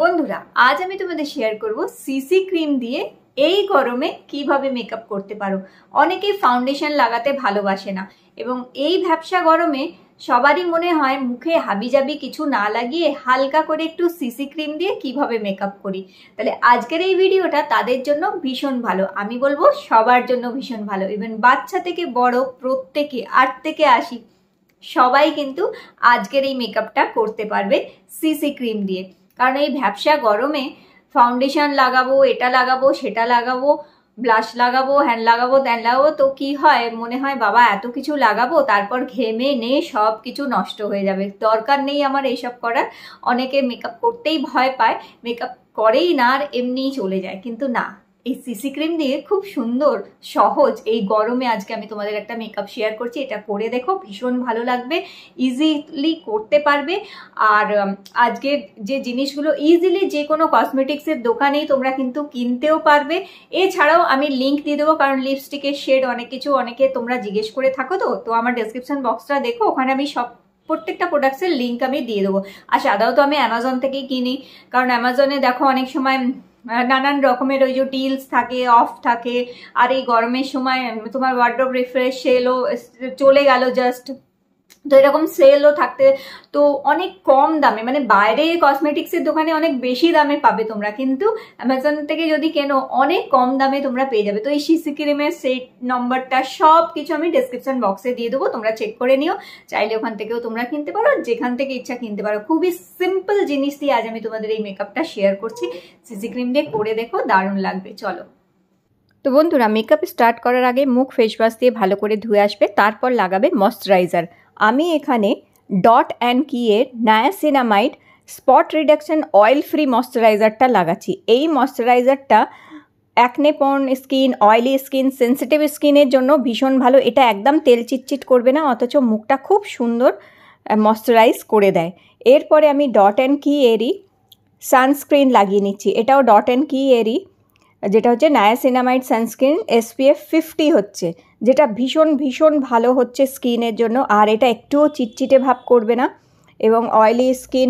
বন্ধুরা আজ আমি তোমাদের শেয়ার করব সিসি ক্রিম দিয়ে এই গরমে কিভাবে মেকআপ করতে পারো অনেকেই ফাউন্ডেশন লাগাতে ভালোবাসে না এবং এই ভ্যাবসা গরমে সবারই মনে হয় মুখে হাবিজাবি কিছু না লাগিয়ে হালকা করে একটু সিসি ক্রিম দিয়ে কিভাবে মেকআপ করি তাহলে আজকের এই ভিডিওটা তাদের জন্য ভীষণ ভালো আমি বলবো সবার জন্য ভীষণ ভালো ইভেন বাচ্চা থেকে বড় প্রত্যেকে আট থেকে আসি সবাই কিন্তু আজকের এই মেকআপটা করতে পারবে সিসি ক্রিম দিয়ে কারণ এই ভ্যাবসা গরমে ফাউন্ডেশন লাগাবো এটা লাগাবো সেটা লাগাবো ব্লাশ লাগাবো হ্যান লাগাবো ত্যান লাগাবো তো কি হয় মনে হয় বাবা এত কিছু লাগাবো তারপর ঘেমে নে সব কিছু নষ্ট হয়ে যাবে দরকার নেই আমার এইসব করার অনেকে মেকআপ করতেই ভয় পায় মেকআপ করেই না আর এমনিই চলে যায় কিন্তু না এই সিসি ক্রিম দিয়ে খুব সুন্দর সহজ এই গরমে আজকে আমি তোমাদের একটা মেকআপ শেয়ার করছি এটা করে দেখো ভীষণ ভালো লাগবে ইজিলি করতে পারবে আর আজকে যে জিনিসগুলো ইজিলি যে কোনো কসমেটিক্সের দোকানেই তোমরা কিন্তু কিনতেও পারবে এছাড়াও আমি লিঙ্ক দিয়ে দেবো কারণ লিপস্টিকের শেড অনেক কিছু অনেকে তোমরা জিজ্ঞেস করে থাকো তো তো আমার ডেসক্রিপশন বক্সটা দেখো ওখানে আমি সব প্রত্যেকটা প্রোডাক্টসের লিঙ্ক আমি দিয়ে দেবো আর সাদাও তো আমি অ্যামাজন থেকেই কিনি কারণ অ্যামাজনে দেখো অনেক সময় নানান রকমের ওই যে ডিলস থাকে অফ থাকে আর এই গরমের সময় তোমার ওয়ার্ড্রপ রিফ্রেশ এলো চলে গেল জাস্ট তো এরকম সেলও থাকতে তো অনেক কম দামে মানে বাইরে কসমেটিক্সের দোকানে অনেক বেশি দামে পাবে তোমরা কিন্তু অ্যামাজন থেকে যদি কেনো অনেক কম দামে তোমরা পেয়ে যাবে তো এই সিসি ক্রিমের সেট নম্বরটা সব কিছু আমি ডিসক্রিপশন বক্সে দিয়ে দেবো তোমরা চেক করে নিও চাইলে ওখান থেকেও তোমরা কিনতে পারো যেখান থেকে ইচ্ছা কিনতে পারো খুবই সিম্পল জিনিস দিয়ে আজ আমি তোমাদের এই মেকআপটা শেয়ার করছি সিসি ক্রিম দিয়ে করে দেখো দারুণ লাগবে চলো তো বন্ধুরা মেকআপ স্টার্ট করার আগে মুখ ফেসওয়াশ দিয়ে ভালো করে ধুয়ে আসবে তারপর লাগাবে ময়শ্চারাইজার আমি এখানে ডট অ্যান্ড কিয়ের niacinamide spot reduction oil free ময়শ্চারাইজারটা লাগাচ্ছি এই ময়শ্চারাইজারটা acne prone skin oily skin sensitive স্কিনের জন্য ভীষণ ভালো এটা একদম তেল চিটচিট করবে না অথচ মুখটা খুব সুন্দর ময়শ্চারাইজ করে দেয় এরপরে আমি ডট অ্যান্ড কি এরই সানস্ক্রিন লাগিয়ে নিচ্ছি এটাও ডট অ্যান্ড কি এরই যেটা হচ্ছে নায়াসিনামাইড সানস্ক্রিন এসপিএফ ফিফটি হচ্ছে যেটা ভীষণ ভীষণ ভালো হচ্ছে স্কিনের জন্য আর এটা একটুও চিটচিটে ভাব করবে না এবং oily skin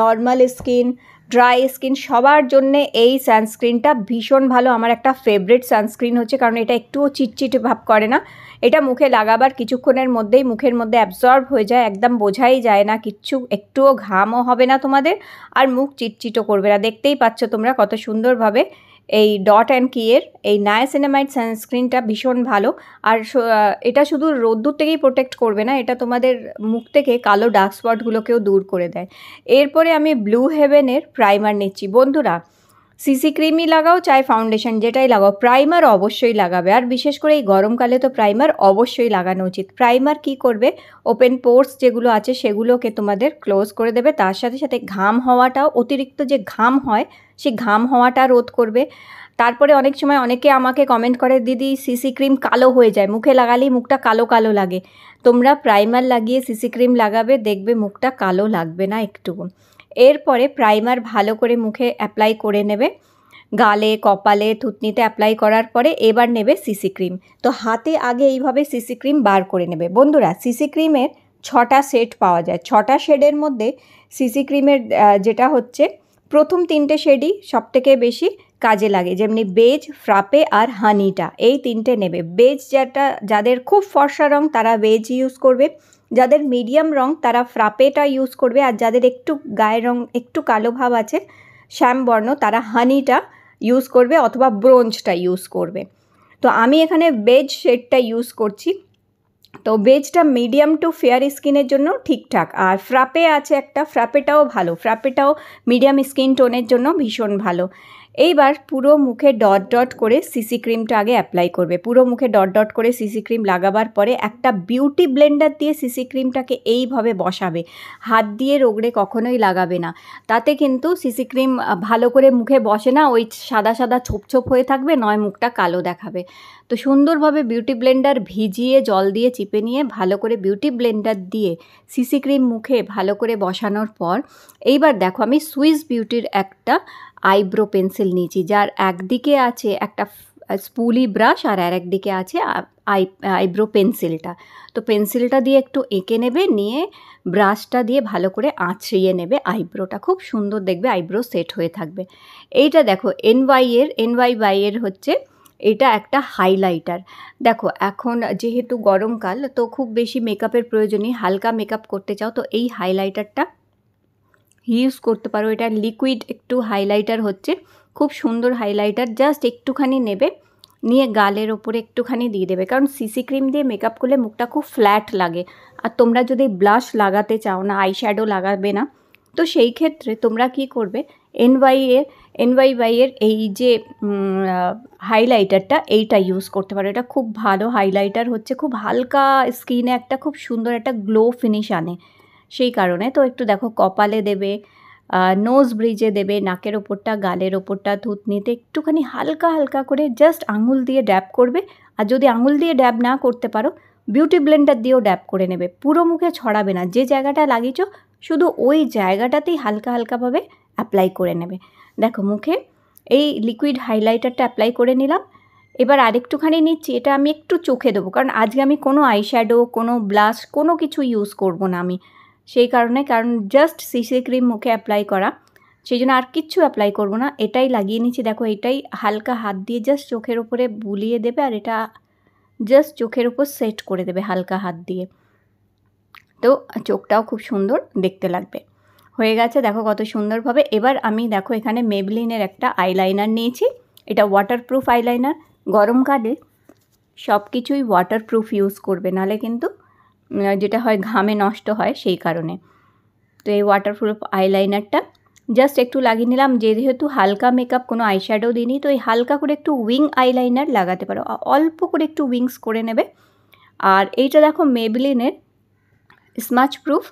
normal skin dry skin সবার জন্যে এই সানস্ক্রিনটা ভীষণ ভালো আমার একটা ফেভারিট সানস্ক্রিন হচ্ছে কারণ এটা একটুও চিটচিটে ভাব করে না এটা মুখে লাগাবার কিছুক্ষণের মধ্যেই মুখের মধ্যে অ্যাবজর্ব হয়ে যায় একদম বোঝাই যায় না কিচ্ছু একটুও ঘামও হবে না তোমাদের আর মুখ চিটচিটও করবে না দেখতেই পাচ্ছ তোমরা কত সুন্দরভাবে এই ডট অ্যান্ড কিয়ের এই নায়াসিনামাইড সানস্ক্রিনটা ভীষণ ভালো আর এটা শুধু রোদ্দুর থেকেই প্রোটেক্ট করবে না এটা তোমাদের মুখ থেকে কালো ডার্ক স্পটগুলোকেও দূর করে দেয় এরপরে আমি ব্লু হেভেনের প্রাইমার নিচ্ছি বন্ধুরা সিসি ক্রিমই লাগাও চাই ফাউন্ডেশন যেটাই লাগাও প্রাইমার অবশ্যই লাগাবে আর বিশেষ করে এই গরমকালে তো প্রাইমার অবশ্যই লাগানো উচিত প্রাইমার কি করবে ওপেন পোর্স যেগুলো আছে সেগুলোকে তোমাদের ক্লোজ করে দেবে তার সাথে সাথে ঘাম হওয়াটাও অতিরিক্ত যে ঘাম হয় সে ঘাম হওয়াটা রোধ করবে তারপরে অনেক সময় অনেকে আমাকে কমেন্ট করে দিদি সিসি ক্রিম কালো হয়ে যায় মুখে লাগালেই মুখটা কালো কালো লাগে তোমরা প্রাইমার লাগিয়ে সিসি ক্রিম লাগাবে দেখবে মুখটা কালো লাগবে না একটুকু এরপরে প্রাইমার ভালো করে মুখে অ্যাপ্লাই করে নেবে গালে কপালে থুতনিতে অ্যাপ্লাই করার পরে এবার নেবে সিসি ক্রিম তো হাতে আগে এইভাবে সিসি ক্রিম বার করে নেবে বন্ধুরা সিসি ক্রিমের ছটা সেট পাওয়া যায় ছটা শেডের মধ্যে সিসি ক্রিমের যেটা হচ্ছে প্রথম তিনটে শেডই সব থেকে বেশি কাজে লাগে যেমনি বেজ ফ্রাপে আর হানিটা এই তিনটে নেবে বেজ যেটা যাদের খুব ফর্সা রং তারা বেজ ইউজ করবে যাদের মিডিয়াম রং তারা ফ্রাপেটা ইউজ করবে আর যাদের একটু গায়ের রং একটু কালো ভাব আছে শ্যামবর্ণ তারা হানিটা ইউজ করবে অথবা ব্রোঞ্জটা ইউজ করবে তো আমি এখানে বেজ শেডটা ইউজ করছি তো বেজটা মিডিয়াম টু ফেয়ার স্কিনের জন্য ঠিকঠাক আর ফ্রাপে আছে একটা ফ্রাপেটাও ভালো ফ্রাপেটাও মিডিয়াম স্কিন টোনের জন্য ভীষণ ভালো এইবার পুরো মুখে ডট ডট করে সিসি ক্রিমটা আগে অ্যাপ্লাই করবে পুরো মুখে ডট ডট করে সিসি ক্রিম লাগাবার পরে একটা বিউটি ব্লেন্ডার দিয়ে সিসি ক্রিমটাকে এইভাবে বসাবে হাত দিয়ে রোগড়ে কখনোই লাগাবে না তাতে কিন্তু সিসি ক্রিম ভালো করে মুখে বসে না ওই সাদা সাদা ছোপ ছোপ হয়ে থাকবে নয় মুখটা কালো দেখাবে তো সুন্দরভাবে বিউটি ব্লেন্ডার ভিজিয়ে জল দিয়ে চিপে নিয়ে ভালো করে বিউটি ব্লেন্ডার দিয়ে সিসি ক্রিম মুখে ভালো করে বসানোর পর এইবার দেখো আমি সুইস বিউটির একটা আইব্রো পেন্সিল নিয়েছি যার একদিকে আছে একটা স্পুলি ব্রাশ আর আর একদিকে আছে আই আইব্রো পেন্সিলটা তো পেন্সিলটা দিয়ে একটু এঁকে নেবে নিয়ে ব্রাশটা দিয়ে ভালো করে আঁচড়িয়ে নেবে আইব্রোটা খুব সুন্দর দেখবে আইব্রো সেট হয়ে থাকবে এইটা দেখো এনওয়াইয়ের এর এনওয়াই বাই হচ্ছে এটা একটা হাইলাইটার দেখো এখন যেহেতু গরমকাল তো খুব বেশি মেকআপের প্রয়োজনই হালকা মেকআপ করতে চাও তো এই হাইলাইটারটা ইউজ করতে পারো এটা লিকুইড একটু হাইলাইটার হচ্ছে খুব সুন্দর হাইলাইটার জাস্ট একটুখানি নেবে নিয়ে গালের ওপরে একটুখানি দিয়ে দেবে কারণ সিসি ক্রিম দিয়ে মেকআপ করলে মুখটা খুব ফ্ল্যাট লাগে আর তোমরা যদি ব্লাশ লাগাতে চাও না আইশ্যাডো লাগাবে না তো সেই ক্ষেত্রে তোমরা কি করবে ওয়াই এর ওয়াই বাইয়ের এই যে হাইলাইটারটা এইটা ইউজ করতে পারো এটা খুব ভালো হাইলাইটার হচ্ছে খুব হালকা স্কিনে একটা খুব সুন্দর একটা গ্লো ফিনিশ আনে সেই কারণে তো একটু দেখো কপালে দেবে নোজ ব্রিজে দেবে নাকের ওপরটা গালের ওপরটা থুতনিতে একটুখানি হালকা হালকা করে জাস্ট আঙুল দিয়ে ড্যাপ করবে আর যদি আঙুল দিয়ে ড্যাপ না করতে পারো বিউটি ব্লেন্ডার দিয়েও ড্যাপ করে নেবে পুরো মুখে ছড়াবে না যে জায়গাটা লাগিয়েছ শুধু ওই জায়গাটাতেই হালকা হালকাভাবে অ্যাপ্লাই করে নেবে দেখো মুখে এই লিকুইড হাইলাইটারটা অ্যাপ্লাই করে নিলাম এবার আরেকটুখানি নিচ্ছি এটা আমি একটু চোখে দেবো কারণ আজকে আমি কোনো আইশ্যাডো কোনো ব্লাশ কোনো কিছু ইউজ করব না আমি সেই কারণে কারণ জাস্ট সিসি ক্রিম মুখে অ্যাপ্লাই করা সেই জন্য আর কিচ্ছু অ্যাপ্লাই করব না এটাই লাগিয়ে নিচ্ছি দেখো এটাই হালকা হাত দিয়ে জাস্ট চোখের ওপরে বুলিয়ে দেবে আর এটা জাস্ট চোখের উপর সেট করে দেবে হালকা হাত দিয়ে তো চোখটাও খুব সুন্দর দেখতে লাগবে হয়ে গেছে দেখো কত সুন্দরভাবে এবার আমি দেখো এখানে মেবলিনের একটা আইলাইনার নিয়েছি এটা ওয়াটারপ্রুফ আইলাইনার গরমকালে সব কিছুই ওয়াটারপ্রুফ ইউজ করবে নাহলে কিন্তু যেটা হয় ঘামে নষ্ট হয় সেই কারণে তো এই ওয়াটারপ্রুফ আইলাইনারটা জাস্ট একটু লাগিয়ে নিলাম যেহেতু হালকা মেকআপ কোনো আইশ্যাডো দিইনি তো এই হালকা করে একটু উইং আইলাইনার লাগাতে পারো অল্প করে একটু উইংস করে নেবে আর এইটা দেখো মেবলিনের স্মাচ প্রুফ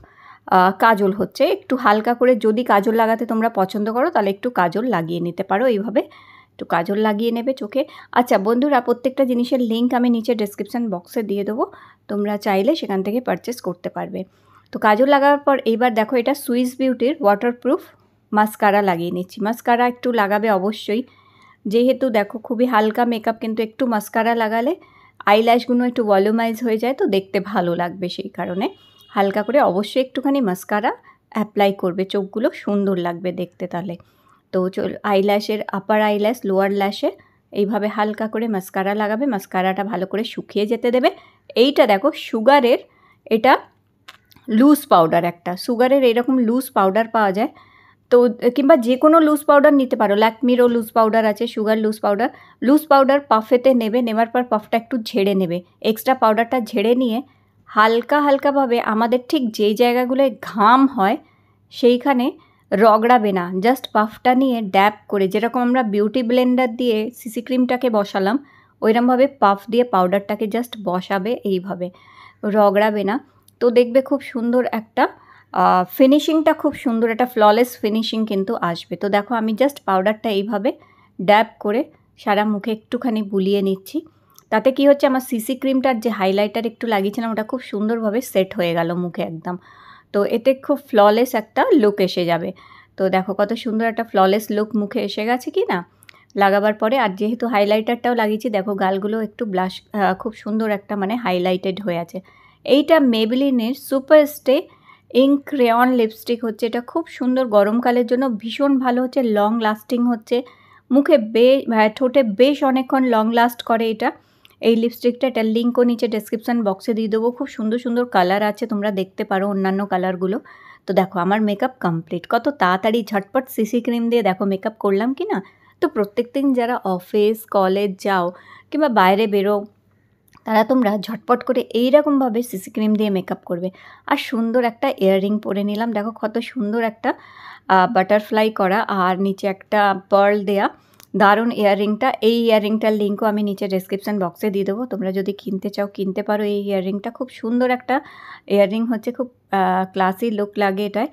কাজল হচ্ছে একটু হালকা করে যদি কাজল লাগাতে তোমরা পছন্দ করো তাহলে একটু কাজল লাগিয়ে নিতে পারো এইভাবে একটু কাজল লাগিয়ে নেবে চোখে আচ্ছা বন্ধুরা প্রত্যেকটা জিনিসের লিঙ্ক আমি নিচে ডেসক্রিপশান বক্সে দিয়ে দেবো তোমরা চাইলে সেখান থেকে পারচেস করতে পারবে তো কাজল লাগার পর এইবার দেখো এটা সুইস বিউটির ওয়াটারপ্রুফ মাস্কারা লাগিয়ে নিচ্ছি মাস্কারা একটু লাগাবে অবশ্যই যেহেতু দেখো খুবই হালকা মেকআপ কিন্তু একটু মাস্কারা লাগালে আইল্যাশগুলো একটু ভলিউমাইজ হয়ে যায় তো দেখতে ভালো লাগবে সেই কারণে হালকা করে অবশ্যই একটুখানি মাস্কারা অ্যাপ্লাই করবে চোখগুলো সুন্দর লাগবে দেখতে তাহলে তো আইল্যাশের আপার আইল্যাশ লোয়ার ল্যাশে এইভাবে হালকা করে মাস্কারা লাগাবে মাস্কারাটা ভালো করে শুকিয়ে যেতে দেবে এইটা দেখো সুগারের এটা লুজ পাউডার একটা সুগারের এরকম লুজ পাউডার পাওয়া যায় তো কিংবা যে কোনো লুজ পাউডার নিতে পারো ল্যাকমিরও লুজ পাউডার আছে sugar loose powder loose powder পাফেতে নেবে নেওয়ার পর পাফটা একটু ঝেড়ে নেবে এক্সট্রা পাউডারটা ঝেড়ে নিয়ে হালকা হালকাভাবে আমাদের ঠিক যেই জায়গাগুলোয় ঘাম হয় সেইখানে রগড়াবে না জাস্ট পাফটা নিয়ে ড্যাপ করে যেরকম আমরা বিউটি ব্লেন্ডার দিয়ে সিসি ক্রিমটাকে বসালাম ওইরমভাবে পাফ দিয়ে পাউডারটাকে জাস্ট বসাবে এইভাবে রগড়াবে না তো দেখবে খুব সুন্দর একটা ফিনিশিংটা খুব সুন্দর একটা ফ্ললেস ফিনিশিং কিন্তু আসবে তো দেখো আমি জাস্ট পাউডারটা এইভাবে ড্যাপ করে সারা মুখে একটুখানি বুলিয়ে নিচ্ছি তাতে কি হচ্ছে আমার সিসি ক্রিমটার যে হাইলাইটার একটু লাগিয়েছিলাম ওটা খুব সুন্দরভাবে সেট হয়ে গেল মুখে একদম তো এতে খুব ফ্ললেস একটা লুক এসে যাবে তো দেখো কত সুন্দর একটা ফ্ললেস লুক মুখে এসে গেছে কি না লাগাবার পরে আর যেহেতু হাইলাইটারটাও লাগিয়েছি দেখো গালগুলো একটু ব্লাশ খুব সুন্দর একটা মানে হাইলাইটেড হয়ে আছে এইটা মেবলিনের super stay ink crayon lipstick হচ্ছে এটা খুব সুন্দর গরমকালের জন্য ভীষণ ভালো হচ্ছে লং লাস্টিং হচ্ছে মুখে বে মানে ঠোঁটে বেশ অনেকক্ষণ লং লাস্ট করে এটা এই লিপস্টিকটা এটার লিঙ্কও নিচে ডেসক্রিপশান বক্সে দিয়ে দেবো খুব সুন্দর সুন্দর কালার আছে তোমরা দেখতে পারো অন্যান্য কালারগুলো তো দেখো আমার মেকআপ কমপ্লিট কত তাড়াতাড়ি ঝটপট সিসি ক্রিম দিয়ে দেখো মেকআপ করলাম কি না তো প্রত্যেক দিন যারা অফিস কলেজ যাও কিংবা বাইরে বেরো তারা তোমরা ঝটপট করে এইরকমভাবে সিসি ক্রিম দিয়ে মেকআপ করবে আর সুন্দর একটা ইয়াররিং পরে নিলাম দেখো কত সুন্দর একটা বাটারফ্লাই করা আর নিচে একটা পার্ল দেয়া দারুণ ইয়াররিংটা এই ইয়াররিংটার লিঙ্কও আমি নিচে ডেসক্রিপশান বক্সে দিয়ে দেবো তোমরা যদি কিনতে চাও কিনতে পারো এই ইয়াররিংটা খুব সুন্দর একটা ইয়াররিং হচ্ছে খুব ক্লাসি লুক লাগে এটায়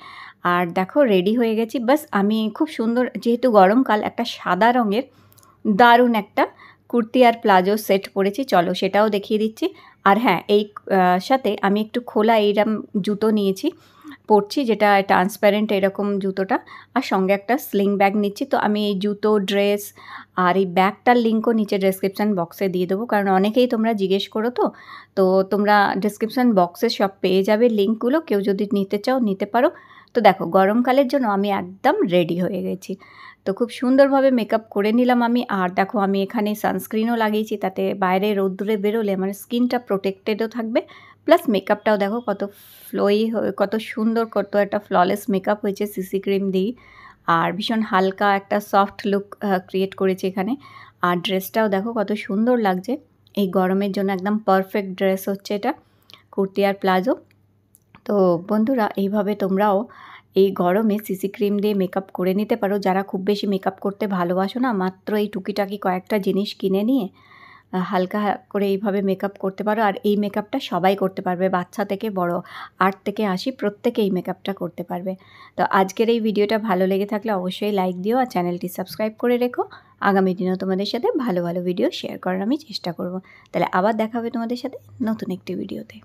আর দেখো রেডি হয়ে গেছি বাস আমি খুব সুন্দর যেহেতু গরমকাল একটা সাদা রঙের দারুণ একটা কুর্তি আর প্লাজো সেট পরেছি চলো সেটাও দেখিয়ে দিচ্ছি আর হ্যাঁ এই সাথে আমি একটু খোলা এইরম জুতো নিয়েছি পরছি যেটা ট্রান্সপ্যারেন্ট এরকম জুতোটা আর সঙ্গে একটা স্লিং ব্যাগ নিচ্ছি তো আমি এই জুতো ড্রেস আর এই ব্যাগটার লিঙ্কও নিচে ডেসক্রিপশান বক্সে দিয়ে দেবো কারণ অনেকেই তোমরা জিজ্ঞেস করো তো তো তোমরা ডেসক্রিপশান বক্সে সব পেয়ে যাবে লিঙ্কগুলো কেউ যদি নিতে চাও নিতে পারো তো দেখো গরমকালের জন্য আমি একদম রেডি হয়ে গেছি তো খুব সুন্দরভাবে মেকআপ করে নিলাম আমি আর দেখো আমি এখানে সানস্ক্রিনও লাগিয়েছি তাতে বাইরে রোদ্দুরে বেরোলে আমার স্কিনটা প্রোটেক্টেডও থাকবে প্লাস মেকআপটাও দেখো কত ফ্লোই কত সুন্দর কত একটা ফ্ললেস মেকআপ হয়েছে সিসি ক্রিম দিই আর ভীষণ হালকা একটা সফট লুক ক্রিয়েট করেছে এখানে আর ড্রেসটাও দেখো কত সুন্দর লাগছে এই গরমের জন্য একদম পারফেক্ট ড্রেস হচ্ছে এটা কুর্তি আর প্লাজো তো বন্ধুরা এইভাবে তোমরাও এই গরমে সিসি ক্রিম দিয়ে মেকআপ করে নিতে পারো যারা খুব বেশি মেকআপ করতে ভালোবাসো না মাত্র এই টুকিটাকি কয়েকটা জিনিস কিনে নিয়ে হালকা করে এইভাবে মেকআপ করতে পারো আর এই মেকআপটা সবাই করতে পারবে বাচ্চা থেকে বড় আট থেকে আসি প্রত্যেকে এই মেকআপটা করতে পারবে তো আজকের এই ভিডিওটা ভালো লেগে থাকলে অবশ্যই লাইক দিও আর চ্যানেলটি সাবস্ক্রাইব করে রেখো আগামী দিনেও তোমাদের সাথে ভালো ভালো ভিডিও শেয়ার করার আমি চেষ্টা করব তাহলে আবার দেখা হবে তোমাদের সাথে নতুন একটি ভিডিওতে